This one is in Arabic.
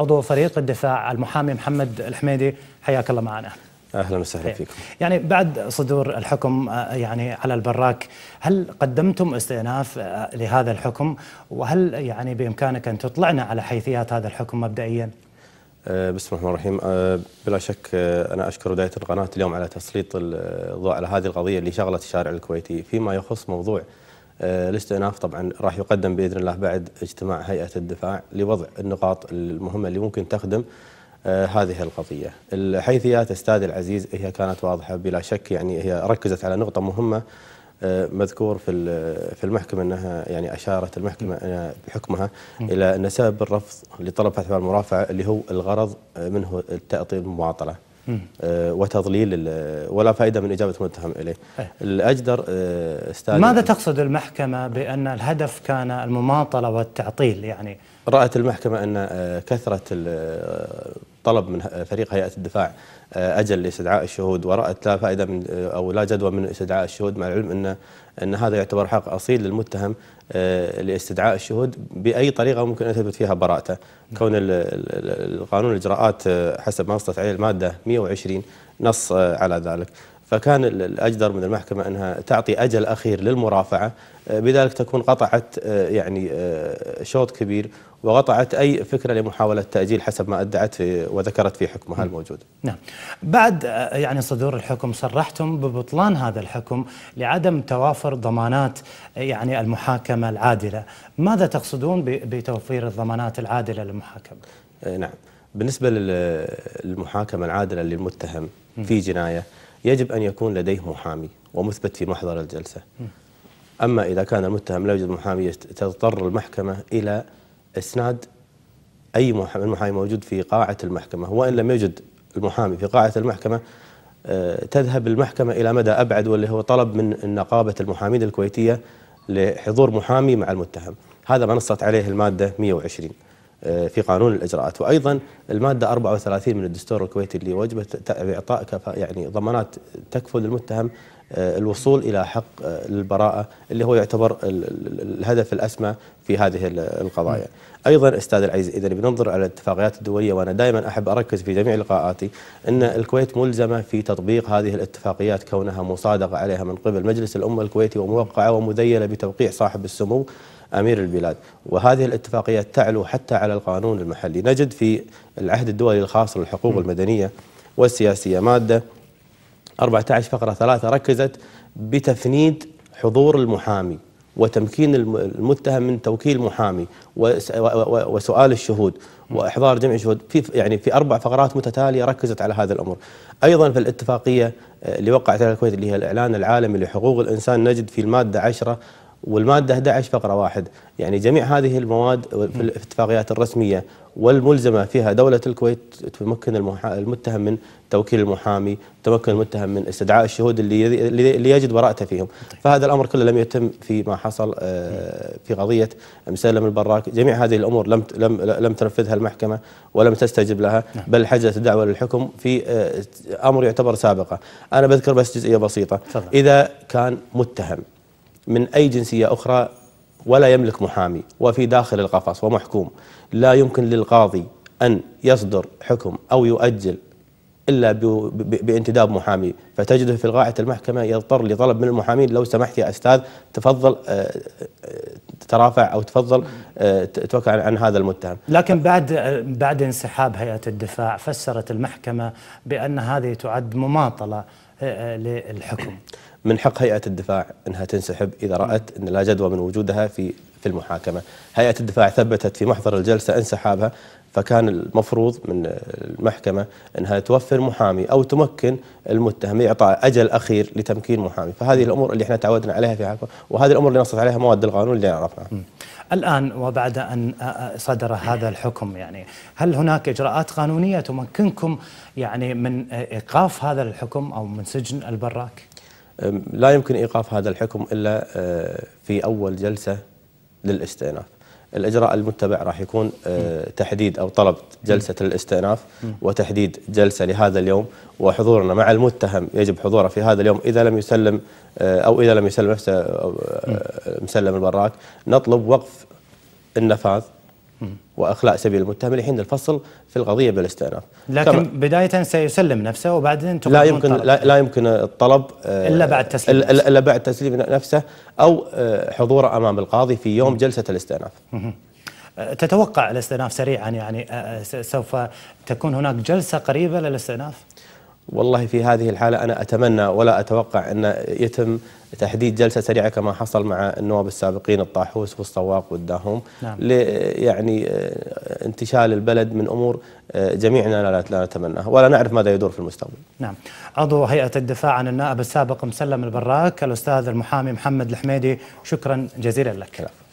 عضو فريق الدفاع المحامي محمد الحميدي حياك الله معنا اهلا وسهلا طيب. فيكم يعني بعد صدور الحكم آه، يعني على البراك هل قدمتم استئناف آه، لهذا الحكم وهل يعني بامكانك ان تطلعنا على حيثيات هذا الحكم مبدئيا آه، بسم الله الرحمن الرحيم بلا شك انا اشكر بدايه القناه اليوم على تسليط الضوء على هذه القضيه اللي شغلت الشارع الكويتي فيما يخص موضوع الاستئناف آه، طبعا راح يقدم باذن الله بعد اجتماع هيئه الدفاع لوضع النقاط المهمه اللي ممكن تخدم آه، هذه القضيه. الحيثيات استاذي العزيز هي كانت واضحه بلا شك يعني هي ركزت على نقطه مهمه آه، مذكور في في المحكمه انها يعني اشارت المحكمه بحكمها الى ان سبب الرفض لطلب فتح المرافعه اللي هو الغرض منه التأطيل المماطله. آه، وتضليل ولا فائدة من إجابة المتهم إليه إيه. الأجدر استاذ آه، ماذا تقصد المحكمة بأن الهدف كان المماطلة والتعطيل يعني رأت المحكمة أن آه، كثرة طلب من فريق هيئه الدفاع آه، اجل لاستدعاء الشهود ورات لا فائده من آه، او لا جدوى من استدعاء الشهود مع العلم ان ان هذا يعتبر حق اصيل للمتهم آه، لاستدعاء الشهود باي طريقه ممكن ان يثبت فيها براءته، نعم. كون القانون الاجراءات حسب ما نصت عليه الماده 120 نص على ذلك، فكان الأجدر من المحكمة أنها تعطي أجل أخير للمرافعة آه، بذلك تكون قطعت آه، يعني آه، شوط كبير وقطعت أي فكرة لمحاولة تأجيل حسب ما أدعت في وذكرت في حكمها نعم. الموجود نعم بعد يعني صدور الحكم صرحتم ببطلان هذا الحكم لعدم توافر ضمانات يعني المحاكمة العادلة ماذا تقصدون بتوفير الضمانات العادلة للمحاكمة؟ نعم بالنسبة للمحاكمة العادلة للمتهم في جناية يجب أن يكون لديه محامي ومثبت في محضر الجلسة أما إذا كان المتهم لا يوجد محامي تضطر المحكمة إلى إسناد أي محامي موجود في قاعة المحكمة وإن لم يوجد المحامي في قاعة المحكمة آه، تذهب المحكمة إلى مدى أبعد واللي هو طلب من نقابة المحامين الكويتية لحضور محامي مع المتهم هذا ما نصت عليه المادة 120 آه، في قانون الاجراءات وايضا الماده 34 من الدستور الكويتي اللي وجبت اعطاء يعني ضمانات تكفل المتهم آه، الوصول إلى حق آه، البراءة اللي هو يعتبر الهدف الأسمى في هذه القضايا أيضا أستاذ العزيز إذا بننظر على الاتفاقيات الدولية وأنا دائما أحب أركز في جميع لقاءاتي أن الكويت ملزمة في تطبيق هذه الاتفاقيات كونها مصادقة عليها من قبل مجلس الأمة الكويتي وموقعة ومذيلة بتوقيع صاحب السمو امير البلاد وهذه الاتفاقيات تعلو حتى على القانون المحلي نجد في العهد الدولي الخاص للحقوق المدنيه والسياسيه ماده 14 فقرة 3 ركزت بتفنيد حضور المحامي وتمكين المتهم من توكيل محامي وسؤال الشهود واحضار جمع الشهود في يعني في اربع فقرات متتاليه ركزت على هذا الامر. ايضا في الاتفاقيه اللي وقعت على الكويت اللي هي الاعلان العالمي لحقوق الانسان نجد في الماده 10 والماده 11 فقره واحد يعني جميع هذه المواد في الاتفاقيات الرسميه والملزمه فيها دوله الكويت تمكن المتهم من توكيل المحامي، تمكن المتهم من استدعاء الشهود اللي اللي يجد براءته فيهم، طيب. فهذا الامر كله لم يتم فيما حصل آه، في قضيه مسلم البراك، جميع هذه الامور لم لم لم تنفذها المحكمه ولم تستجب لها، نعم. بل حجزت الدعوه للحكم في آه، امر يعتبر سابقه، انا بذكر بس جزئيه بسيطه، اذا كان متهم من أي جنسية أخرى ولا يملك محامي وفي داخل القفص ومحكوم لا يمكن للقاضي أن يصدر حكم أو يؤجل إلا بانتداب محامي فتجده في القاعة المحكمة يضطر لطلب من المحامين لو سمحت يا أستاذ تفضل آه، آه، ترافع او تفضل آه، توكل عن هذا المتهم. لكن بعد بعد انسحاب هيئه الدفاع فسرت المحكمه بان هذه تعد مماطله آه، آه، للحكم. من حق هيئه الدفاع انها تنسحب اذا رات ان لا جدوى من وجودها في في المحاكمة هيئة الدفاع ثبتت في محضر الجلسة انسحابها فكان المفروض من المحكمة أنها توفر محامي أو تمكن المتهم إعطاء أجل أخير لتمكين محامي فهذه الأمور اللي احنا تعودنا عليها في حالكم وهذه الأمور اللي نصت عليها مواد القانون اللي عرفناها الآن وبعد أن صدر هذا الحكم يعني هل هناك إجراءات قانونية تمكنكم يعني من إيقاف هذا الحكم أو من سجن البراك؟ لا يمكن إيقاف هذا الحكم إلا آه، في أول جلسة للاستئناف الاجراء المتبع راح يكون آه، تحديد او طلب جلسه الاستئناف وتحديد جلسه لهذا اليوم وحضورنا مع المتهم يجب حضوره في هذا اليوم اذا لم يسلم آه، او اذا لم يسلم نفسه آه، مسلم البراك نطلب وقف النفاذ واخلاء سبيل المتهم لحين الفصل في القضيه بالاستئناف. لكن بدايه سيسلم نفسه وبعدين لا يمكن طلب. لا, لا يمكن الطلب آه، الا بعد تسليم الا, إلا بعد تسليم نفسه او آه، حضوره امام القاضي في يوم م. جلسه الاستئناف. آه، تتوقع الاستئناف سريعا يعني سوف تكون هناك جلسه قريبه للاستئناف؟ والله في هذه الحالة أنا أتمنى ولا أتوقع أن يتم تحديد جلسة سريعة كما حصل مع النواب السابقين الطاحوس والصواق والداهوم نعم. يعني آه، انتشال البلد من أمور آه، جميعنا لا, لا نتمناها ولا نعرف ماذا يدور في المستقبل نعم عضو هيئة الدفاع عن النائب السابق مسلم البراك الأستاذ المحامي محمد الحميدي شكرا جزيلا لك نعم.